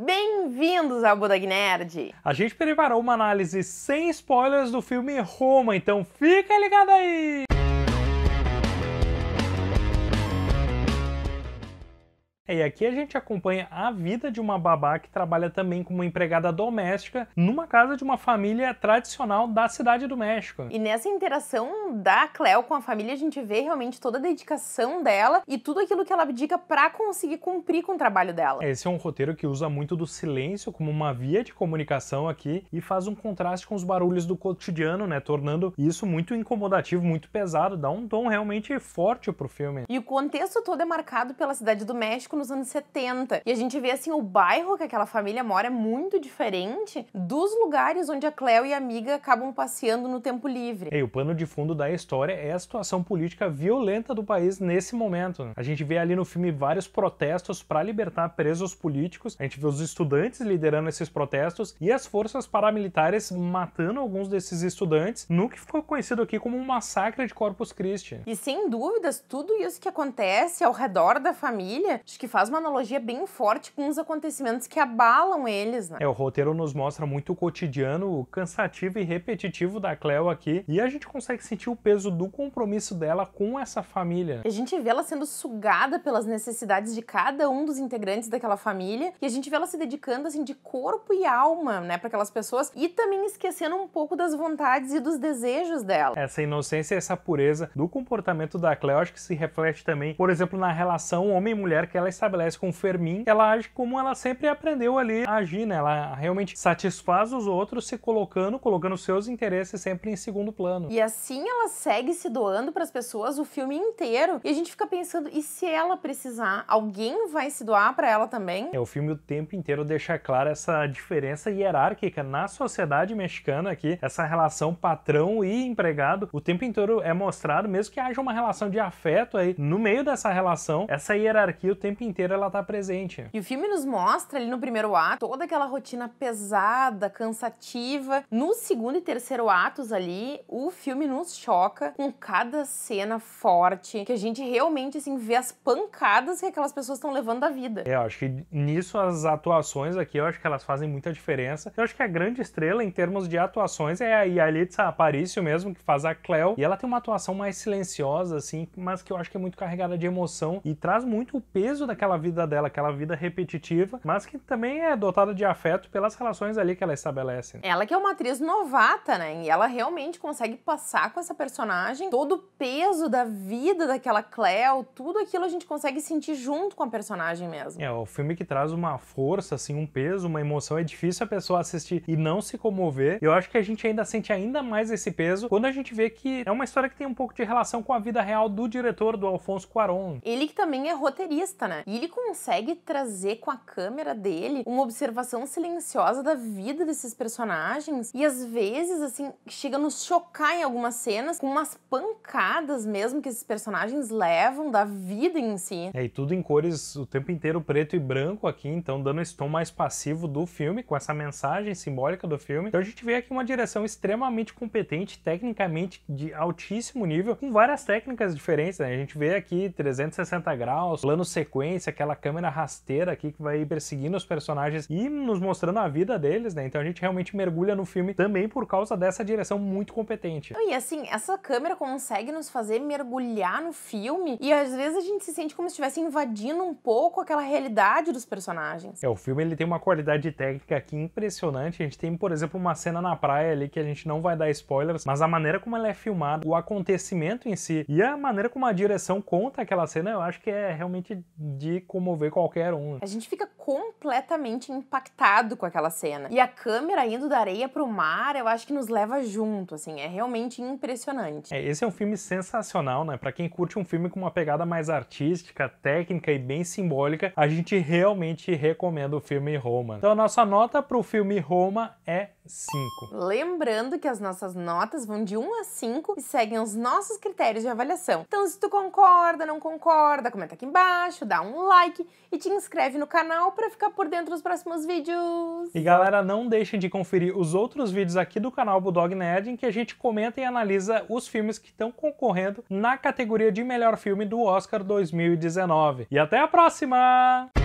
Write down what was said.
Bem-vindos ao Budag Nerd! A gente preparou uma análise sem spoilers do filme Roma, então fica ligado aí! É, e aqui a gente acompanha a vida de uma babá que trabalha também como empregada doméstica numa casa de uma família tradicional da cidade do México. E nessa interação da Cleo com a família, a gente vê realmente toda a dedicação dela e tudo aquilo que ela abdica para conseguir cumprir com o trabalho dela. Esse é um roteiro que usa muito do silêncio como uma via de comunicação aqui e faz um contraste com os barulhos do cotidiano, né? Tornando isso muito incomodativo, muito pesado, dá um tom realmente forte pro filme. E o contexto todo é marcado pela cidade do México México nos anos 70. E a gente vê assim o bairro que aquela família mora é muito diferente dos lugares onde a Cleo e a amiga acabam passeando no tempo livre. E o pano de fundo da história é a situação política violenta do país nesse momento. Né? A gente vê ali no filme vários protestos para libertar presos políticos, a gente vê os estudantes liderando esses protestos e as forças paramilitares matando alguns desses estudantes no que ficou conhecido aqui como um massacre de Corpus Christi. E sem dúvidas, tudo isso que acontece ao redor da família, acho que faz uma analogia bem forte com os acontecimentos que abalam eles, né? É, o roteiro nos mostra muito o cotidiano cansativo e repetitivo da Cleo aqui, e a gente consegue sentir o peso do compromisso dela com essa família. A gente vê ela sendo sugada pelas necessidades de cada um dos integrantes daquela família, e a gente vê ela se dedicando assim de corpo e alma, né, para aquelas pessoas, e também esquecendo um pouco das vontades e dos desejos dela. Essa inocência, e essa pureza do comportamento da Cleo, acho que se reflete também, por exemplo, na relação homem-mulher que ela estabelece com o Fermin, ela age como ela sempre aprendeu ali a agir, né? Ela realmente satisfaz os outros se colocando, colocando seus interesses sempre em segundo plano. E assim ela segue se doando para as pessoas o filme inteiro. E a gente fica pensando, e se ela precisar, alguém vai se doar para ela também? É, o filme o tempo inteiro deixa clara essa diferença hierárquica na sociedade mexicana aqui, essa relação patrão e empregado, o tempo inteiro é mostrado, mesmo que haja uma relação de afeto aí, no meio dessa relação, essa hierarquia o tempo tempo inteiro ela tá presente. E o filme nos mostra ali no primeiro ato toda aquela rotina pesada, cansativa. No segundo e terceiro atos ali, o filme nos choca com cada cena forte, que a gente realmente assim vê as pancadas que aquelas pessoas estão levando da vida. É, eu acho que nisso as atuações aqui, eu acho que elas fazem muita diferença. Eu acho que a grande estrela em termos de atuações é a Yalitza Aparício mesmo, que faz a Cleo, e ela tem uma atuação mais silenciosa assim, mas que eu acho que é muito carregada de emoção e traz muito o peso da aquela vida dela, aquela vida repetitiva, mas que também é dotada de afeto pelas relações ali que ela estabelece. Né? Ela que é uma atriz novata, né? E ela realmente consegue passar com essa personagem todo o peso da vida daquela Cleo, tudo aquilo a gente consegue sentir junto com a personagem mesmo. É, o filme que traz uma força, assim, um peso, uma emoção, é difícil a pessoa assistir e não se comover. Eu acho que a gente ainda sente ainda mais esse peso quando a gente vê que é uma história que tem um pouco de relação com a vida real do diretor, do Alfonso Cuarón. Ele que também é roteirista, né? E ele consegue trazer com a câmera dele uma observação silenciosa da vida desses personagens e às vezes, assim, chega a nos chocar em algumas cenas com umas pancadas mesmo que esses personagens levam da vida em si. É, e tudo em cores o tempo inteiro preto e branco aqui, então dando esse tom mais passivo do filme, com essa mensagem simbólica do filme. Então a gente vê aqui uma direção extremamente competente, tecnicamente de altíssimo nível, com várias técnicas diferentes, né? A gente vê aqui 360 graus, plano sequência aquela câmera rasteira aqui que vai perseguindo os personagens e nos mostrando a vida deles, né? Então a gente realmente mergulha no filme também por causa dessa direção muito competente. E assim, essa câmera consegue nos fazer mergulhar no filme e às vezes a gente se sente como se estivesse invadindo um pouco aquela realidade dos personagens. É, o filme ele tem uma qualidade técnica aqui impressionante. A gente tem, por exemplo, uma cena na praia ali que a gente não vai dar spoilers, mas a maneira como ela é filmada, o acontecimento em si e a maneira como a direção conta aquela cena, eu acho que é realmente de comover qualquer um. A gente fica completamente impactado com aquela cena. E a câmera indo da areia pro mar, eu acho que nos leva junto, assim, é realmente impressionante. É, esse é um filme sensacional, né? Para quem curte um filme com uma pegada mais artística, técnica e bem simbólica, a gente realmente recomenda o filme Roma. Então a nossa nota pro filme Roma é 5. Lembrando que as nossas notas vão de 1 a 5 e seguem os nossos critérios de avaliação. Então se tu concorda, não concorda, comenta aqui embaixo, dá um um like e te inscreve no canal para ficar por dentro dos próximos vídeos. E galera, não deixem de conferir os outros vídeos aqui do canal Bulldog Nerd em que a gente comenta e analisa os filmes que estão concorrendo na categoria de melhor filme do Oscar 2019. E até a próxima!